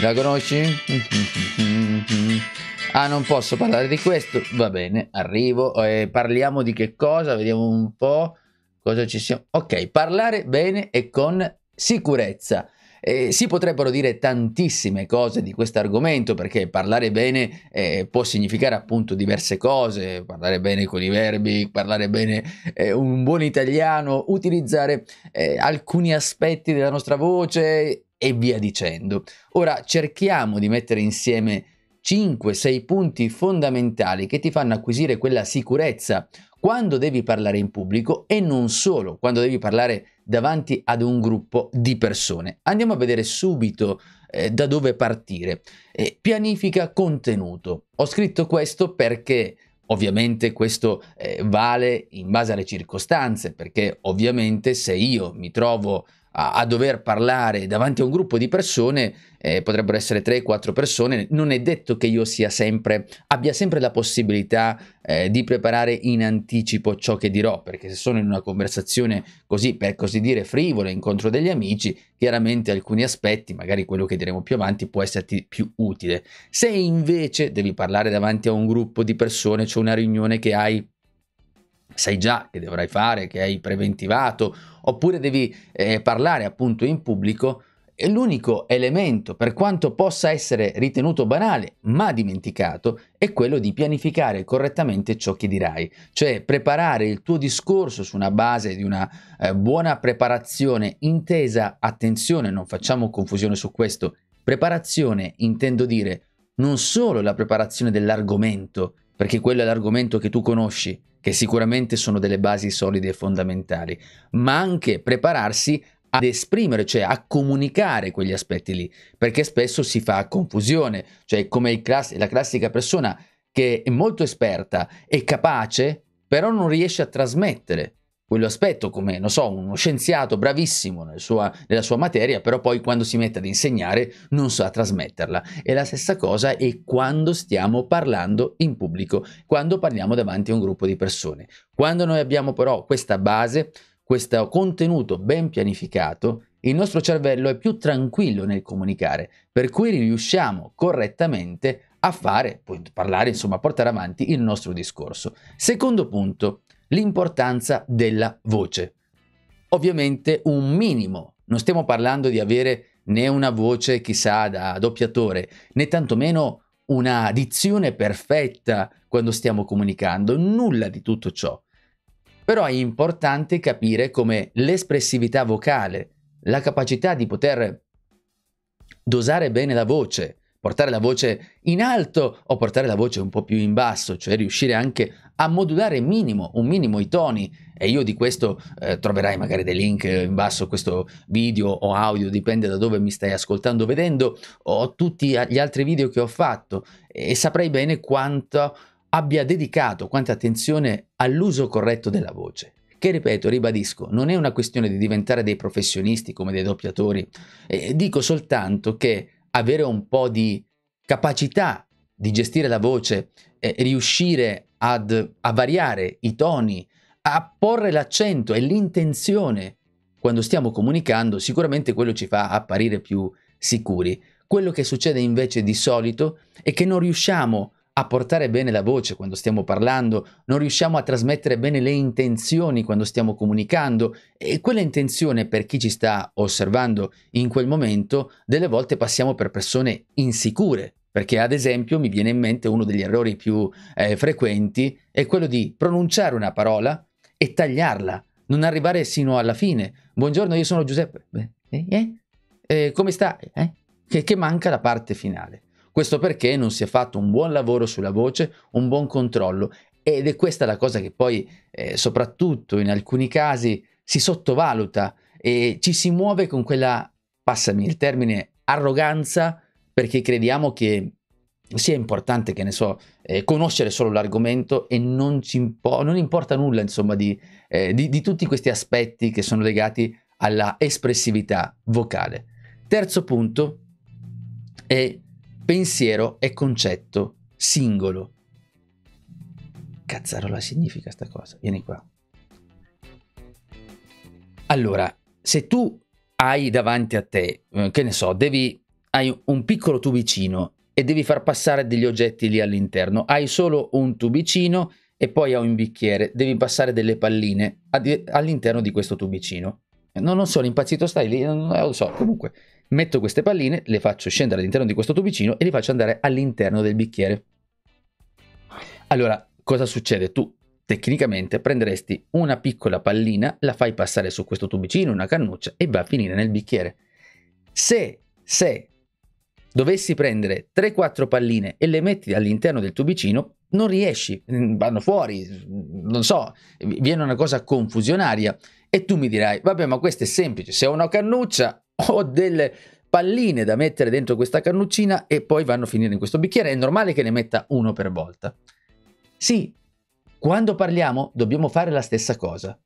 La conosci? Ah, non posso parlare di questo. Va bene, arrivo. Eh, parliamo di che cosa? Vediamo un po' cosa ci siamo. Ok, parlare bene e con sicurezza. Eh, si potrebbero dire tantissime cose di questo argomento perché parlare bene eh, può significare appunto diverse cose, parlare bene con i verbi, parlare bene eh, un buon italiano, utilizzare eh, alcuni aspetti della nostra voce e via dicendo. Ora cerchiamo di mettere insieme 5-6 punti fondamentali che ti fanno acquisire quella sicurezza quando devi parlare in pubblico e non solo, quando devi parlare davanti ad un gruppo di persone. Andiamo a vedere subito eh, da dove partire. Eh, pianifica contenuto. Ho scritto questo perché Ovviamente questo eh, vale in base alle circostanze, perché ovviamente se io mi trovo a, a, dover parlare davanti a un gruppo di persone, eh, potrebbero essere 3-4 persone, non è detto che io sia sempre, abbia sempre la possibilità eh, di preparare in anticipo ciò che dirò, perché se sono in una conversazione così, per così dire, frivola, incontro degli amici, chiaramente alcuni aspetti, magari quello che diremo più avanti, può esserti più utile. Se invece devi parlare davanti a un gruppo di persone, c'è cioè una riunione che hai sai già che dovrai fare, che hai preventivato, oppure devi eh, parlare appunto in pubblico, l'unico elemento, per quanto possa essere ritenuto banale, ma dimenticato, è quello di pianificare correttamente ciò che dirai, cioè preparare il tuo discorso su una base di una eh, buona preparazione intesa, attenzione, non facciamo confusione su questo, preparazione intendo dire non solo la preparazione dell'argomento perché quello è l'argomento che tu conosci, che sicuramente sono delle basi solide e fondamentali, ma anche prepararsi ad esprimere, cioè a comunicare quegli aspetti lì, perché spesso si fa confusione, cioè come class- la classica persona che è molto esperta e capace, però non riesce a trasmettere quello aspetto come, non so, uno scienziato bravissimo nel sua, nella sua materia, però poi quando si mette ad insegnare non sa trasmetterla. E la stessa cosa è quando stiamo parlando in pubblico, quando parliamo davanti a un gruppo di persone. Quando noi abbiamo però questa base, questo contenuto ben pianificato, il nostro cervello è più tranquillo nel comunicare, per cui riusciamo correttamente a fare, parlare, insomma, a portare avanti il nostro discorso. Secondo punto, l'importanza della voce. Ovviamente un minimo, non stiamo parlando di avere né una voce chissà da doppiatore, né tantomeno una dizione perfetta quando stiamo comunicando, nulla di tutto ciò. Però è importante capire come l'espressività vocale, la capacità di poter dosare bene la voce, portare la voce in alto o portare la voce un po' più in basso, cioè riuscire anche a modulare minimo, un minimo i toni e io di questo eh, troverai magari dei link in basso a questo video o audio, dipende da dove mi stai ascoltando o vedendo, o tutti gli altri video che ho fatto e saprai bene quanto abbia dedicato, quanta attenzione all'uso corretto della voce che ripeto, ribadisco, non è una questione di diventare dei professionisti come dei doppiatori, eh, dico soltanto che avere un po' di capacità di gestire la voce, eh, riuscire ad, a variare i toni, a porre l'accento e l'intenzione quando stiamo comunicando, sicuramente quello ci fa apparire più sicuri. Quello che succede invece di solito è che non riusciamo a portare bene la voce quando stiamo parlando, non riusciamo a trasmettere bene le intenzioni quando stiamo comunicando e quella intenzione per chi ci sta osservando in quel momento delle volte passiamo per persone insicure perché ad esempio mi viene in mente uno degli errori più eh, frequenti è quello di pronunciare una parola e tagliarla, non arrivare sino alla fine. Buongiorno, io sono Giuseppe. Eh, eh? Eh, come sta? Eh? Che, che manca la parte finale. Questo perché non si è fatto un buon lavoro sulla voce, un buon controllo ed è questa la cosa che poi eh, soprattutto in alcuni casi si sottovaluta e ci si muove con quella, passami il termine, arroganza perché crediamo che sia importante, che ne so, eh, conoscere solo l'argomento e non, impo- non importa nulla, insomma, di, eh, di, di tutti questi aspetti che sono legati alla espressività vocale. Terzo punto è pensiero e concetto singolo. Cazzarola significa sta cosa, vieni qua. Allora, se tu hai davanti a te, eh, che ne so, devi hai un piccolo tubicino e devi far passare degli oggetti lì all'interno. Hai solo un tubicino e poi hai un bicchiere, devi passare delle palline all'interno di questo tubicino. No, non sono impazzito, stai lì, non lo so, comunque metto queste palline, le faccio scendere all'interno di questo tubicino e le faccio andare all'interno del bicchiere. Allora, cosa succede? Tu tecnicamente prenderesti una piccola pallina, la fai passare su questo tubicino, una cannuccia e va a finire nel bicchiere. Se, se dovessi prendere 3-4 palline e le metti all'interno del tubicino, non riesci, mm, vanno fuori, mm, non so, viene una cosa confusionaria e tu mi dirai, vabbè ma questo è semplice, se ho una cannuccia ho delle palline da mettere dentro questa cannuccina e poi vanno a finire in questo bicchiere, è normale che ne metta uno per volta. Sì, quando parliamo dobbiamo fare la stessa cosa.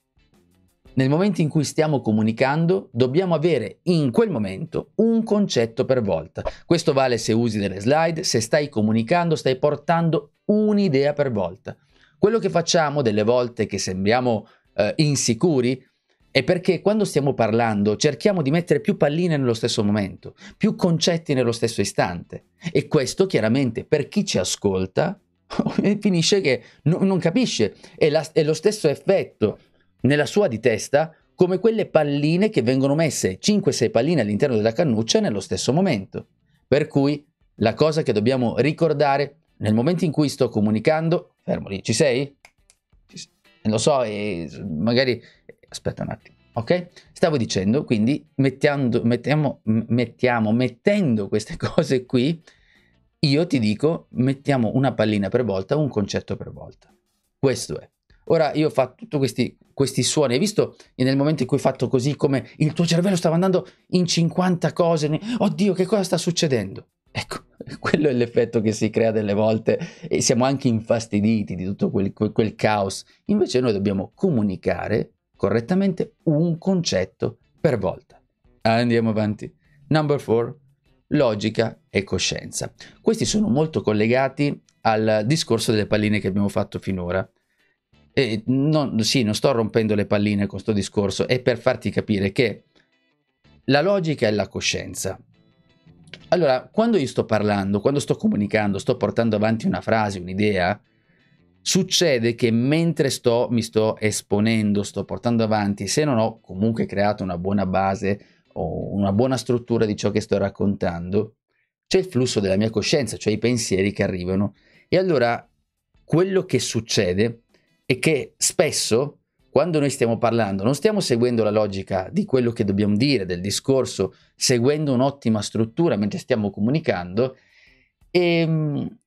Nel momento in cui stiamo comunicando, dobbiamo avere in quel momento un concetto per volta. Questo vale se usi delle slide, se stai comunicando, stai portando un'idea per volta. Quello che facciamo delle volte che sembriamo eh, insicuri è perché quando stiamo parlando cerchiamo di mettere più palline nello stesso momento, più concetti nello stesso istante. E questo chiaramente per chi ci ascolta finisce che no, non capisce. È, la, è lo stesso effetto nella sua di testa come quelle palline che vengono messe 5-6 palline all'interno della cannuccia nello stesso momento. Per cui la cosa che dobbiamo ricordare nel momento in cui sto comunicando, fermo lì, ci sei? Lo so, eh, magari aspetta un attimo. Ok? Stavo dicendo, quindi mettiando, mettiamo, mettiamo, mettendo queste cose qui, io ti dico, mettiamo una pallina per volta, un concetto per volta. Questo è. Ora io ho fatto tutti questi, questi suoni, hai visto nel momento in cui hai fatto così come il tuo cervello stava andando in 50 cose, oddio che cosa sta succedendo? Ecco, quello è l'effetto che si crea delle volte e siamo anche infastiditi di tutto quel, quel, quel caos. Invece noi dobbiamo comunicare correttamente un concetto per volta. Ah, andiamo avanti. Number 4. Logica e coscienza. Questi sono molto collegati al discorso delle palline che abbiamo fatto finora. E non, sì, non sto rompendo le palline con questo discorso, è per farti capire che la logica è la coscienza. Allora, quando io sto parlando, quando sto comunicando, sto portando avanti una frase, un'idea, succede che mentre sto, mi sto esponendo, sto portando avanti, se non ho comunque creato una buona base o una buona struttura di ciò che sto raccontando, c'è il flusso della mia coscienza, cioè i pensieri che arrivano. E allora quello che succede è che spesso quando noi stiamo parlando non stiamo seguendo la logica di quello che dobbiamo dire, del discorso, seguendo un'ottima struttura mentre stiamo comunicando e, ehm,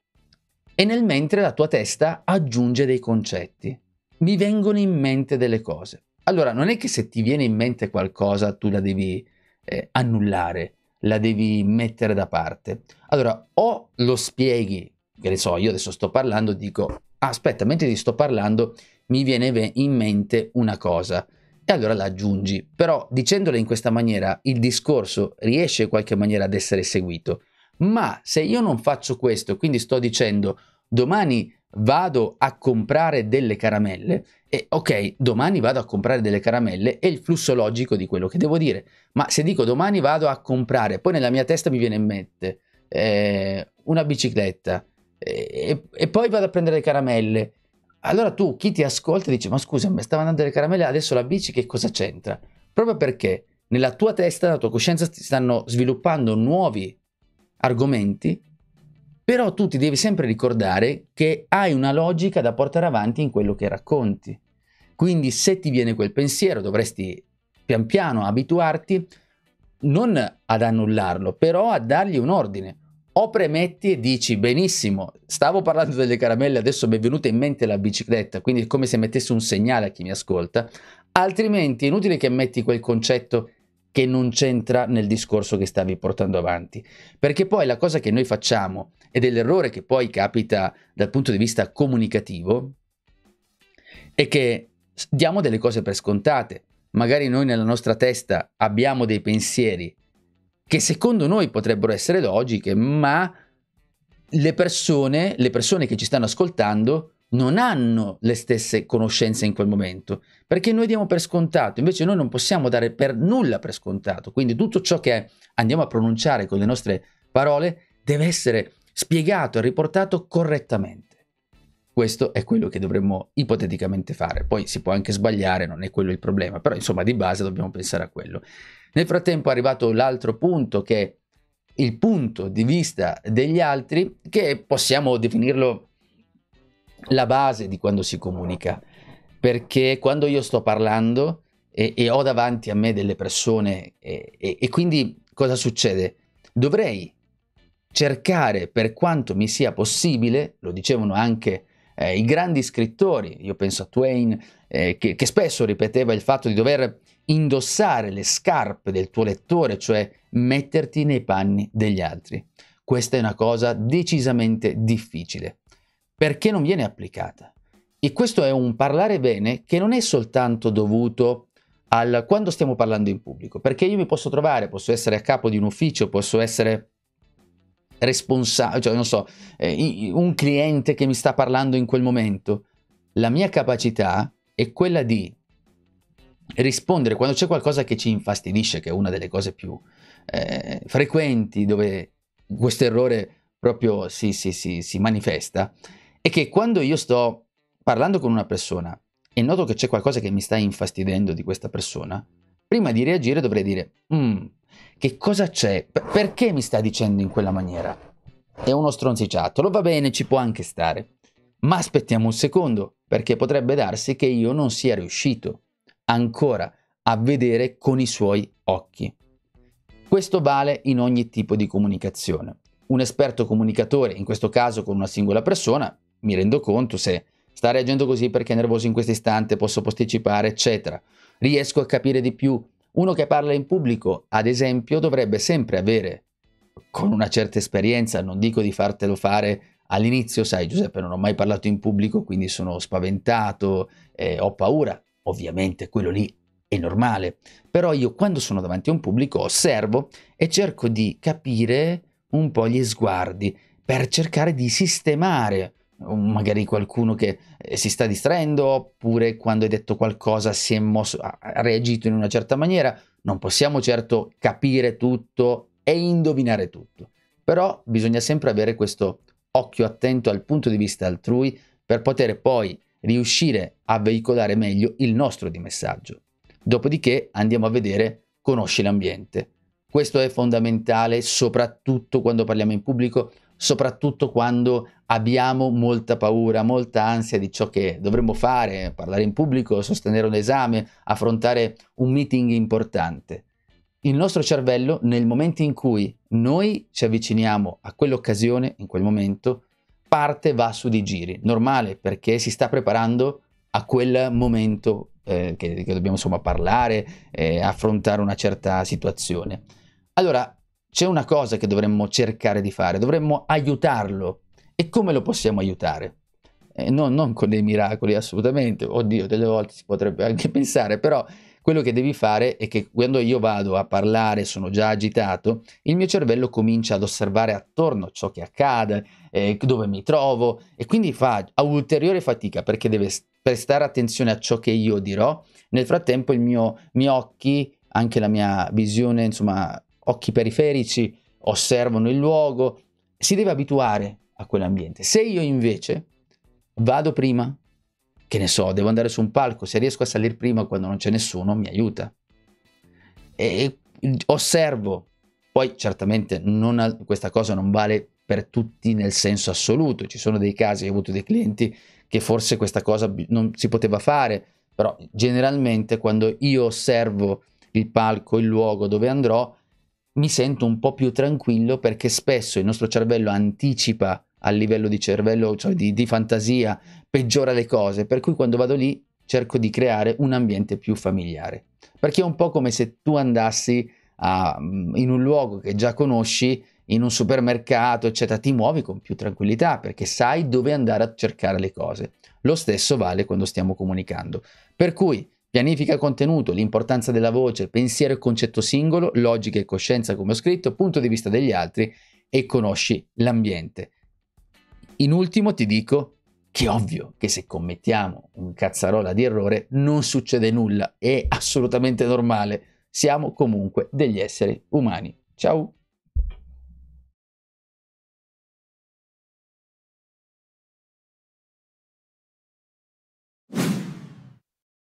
e nel mentre la tua testa aggiunge dei concetti. Mi vengono in mente delle cose. Allora, non è che se ti viene in mente qualcosa tu la devi eh, annullare, la devi mettere da parte. Allora, o lo spieghi, che ne so, io adesso sto parlando, dico aspetta, mentre ti sto parlando mi viene in mente una cosa e allora la aggiungi. Però dicendole in questa maniera il discorso riesce in qualche maniera ad essere seguito. Ma se io non faccio questo, quindi sto dicendo domani vado a comprare delle caramelle e ok, domani vado a comprare delle caramelle è il flusso logico di quello che devo dire. Ma se dico domani vado a comprare, poi nella mia testa mi viene in mente eh, una bicicletta, e, e poi vado a prendere le caramelle. Allora tu, chi ti ascolta, dice, ma scusa, mi stavano andando le caramelle, adesso la bici che cosa c'entra? Proprio perché nella tua testa, nella tua coscienza si stanno sviluppando nuovi argomenti, però tu ti devi sempre ricordare che hai una logica da portare avanti in quello che racconti. Quindi se ti viene quel pensiero dovresti pian piano abituarti non ad annullarlo, però a dargli un ordine o premetti e dici benissimo, stavo parlando delle caramelle, adesso mi è venuta in mente la bicicletta, quindi è come se mettessi un segnale a chi mi ascolta, altrimenti è inutile che metti quel concetto che non c'entra nel discorso che stavi portando avanti. Perché poi la cosa che noi facciamo, ed è l'errore che poi capita dal punto di vista comunicativo, è che diamo delle cose per scontate. Magari noi nella nostra testa abbiamo dei pensieri che secondo noi potrebbero essere logiche, ma le persone, le persone che ci stanno ascoltando non hanno le stesse conoscenze in quel momento, perché noi diamo per scontato, invece noi non possiamo dare per nulla per scontato, quindi tutto ciò che andiamo a pronunciare con le nostre parole deve essere spiegato e riportato correttamente. Questo è quello che dovremmo ipoteticamente fare, poi si può anche sbagliare, non è quello il problema, però insomma di base dobbiamo pensare a quello. Nel frattempo è arrivato l'altro punto che è il punto di vista degli altri che possiamo definirlo la base di quando si comunica perché quando io sto parlando e, e ho davanti a me delle persone e, e, e quindi cosa succede? Dovrei cercare per quanto mi sia possibile, lo dicevano anche eh, i grandi scrittori, io penso a Twain, eh, che, che, spesso ripeteva il fatto di dover indossare le scarpe del tuo lettore, cioè metterti nei panni degli altri. Questa è una cosa decisamente difficile, perché non viene applicata. E questo è un parlare bene che non è soltanto dovuto al quando stiamo parlando in pubblico, perché io mi posso trovare, posso essere a capo di un ufficio, posso essere responsabile, cioè non so, eh, un cliente che mi sta parlando in quel momento. La mia capacità è quella di rispondere quando c'è qualcosa che ci infastidisce, che è una delle cose più eh, frequenti dove questo errore proprio si, si, si, si manifesta, è che quando io sto parlando con una persona e noto che c'è qualcosa che mi sta infastidendo di questa persona, prima di reagire dovrei dire, mm, che cosa c'è? P- perché mi sta dicendo in quella maniera? È uno stronziciattolo, va bene, ci può anche stare. Ma aspettiamo un secondo, perché potrebbe darsi che io non sia riuscito ancora a vedere con i suoi occhi. Questo vale in ogni tipo di comunicazione. Un esperto comunicatore, in questo caso con una singola persona, mi rendo conto se sta reagendo così perché è nervoso in questo istante, posso posticipare, eccetera. Riesco a capire di più. Uno che parla in pubblico, ad esempio, dovrebbe sempre avere, con una certa esperienza, non dico di fartelo fare all'inizio, sai Giuseppe, non ho mai parlato in pubblico, quindi sono spaventato, eh, ho paura, Ovviamente quello lì è normale, però io quando sono davanti a un pubblico osservo e cerco di capire un po' gli sguardi per cercare di sistemare mm, magari qualcuno che eh, si sta distraendo oppure quando hai detto qualcosa si è mosso, ha reagito in una certa maniera. Non possiamo certo capire tutto e indovinare tutto, però bisogna sempre avere questo occhio attento al punto di vista altrui per poter poi riuscire a veicolare meglio il nostro di messaggio. Dopodiché andiamo a vedere conosci l'ambiente. Questo è fondamentale soprattutto quando parliamo in pubblico, soprattutto quando abbiamo molta paura, molta ansia di ciò che dovremmo fare, parlare in pubblico, sostenere un esame, affrontare un meeting importante. Il nostro cervello, nel momento in cui noi ci avviciniamo a quell'occasione, in quel momento, parte va su di giri, normale perché si sta preparando a quel momento eh, che, che, dobbiamo insomma parlare, eh, affrontare una certa situazione. Allora c'è una cosa che dovremmo cercare di fare, dovremmo aiutarlo. E come lo possiamo aiutare? Eh, no, non con dei miracoli assolutamente, oddio, delle volte si potrebbe anche pensare, però quello che devi fare è che quando io vado a parlare, sono già agitato, il mio cervello comincia ad osservare attorno ciò che accade, eh, dove mi trovo e quindi fa ulteriore fatica perché deve prestare attenzione a ciò che io dirò. Nel frattempo i miei occhi, anche la mia visione, insomma, occhi periferici, osservano il luogo, si deve abituare a quell'ambiente. Se io invece vado prima, che ne so, devo andare su un palco, se riesco a salire prima quando non c'è nessuno mi aiuta. E osservo, poi certamente non, questa cosa non vale per tutti nel senso assoluto, ci sono dei casi, ho avuto dei clienti che forse questa cosa non si poteva fare, però generalmente quando io osservo il palco, il luogo dove andrò, mi sento un po' più tranquillo perché spesso il nostro cervello anticipa a livello di cervello, cioè di, di fantasia, peggiora le cose, per cui quando vado lì cerco di creare un ambiente più familiare. Perché è un po' come se tu andassi a, in un luogo che già conosci, in un supermercato, eccetera, ti muovi con più tranquillità perché sai dove andare a cercare le cose. Lo stesso vale quando stiamo comunicando. Per cui pianifica contenuto, l'importanza della voce, pensiero e concetto singolo, logica e coscienza come ho scritto, punto di vista degli altri e conosci l'ambiente. In ultimo ti dico che è ovvio che se commettiamo un cazzarola di errore non succede nulla, è assolutamente normale, siamo comunque degli esseri umani. Ciao!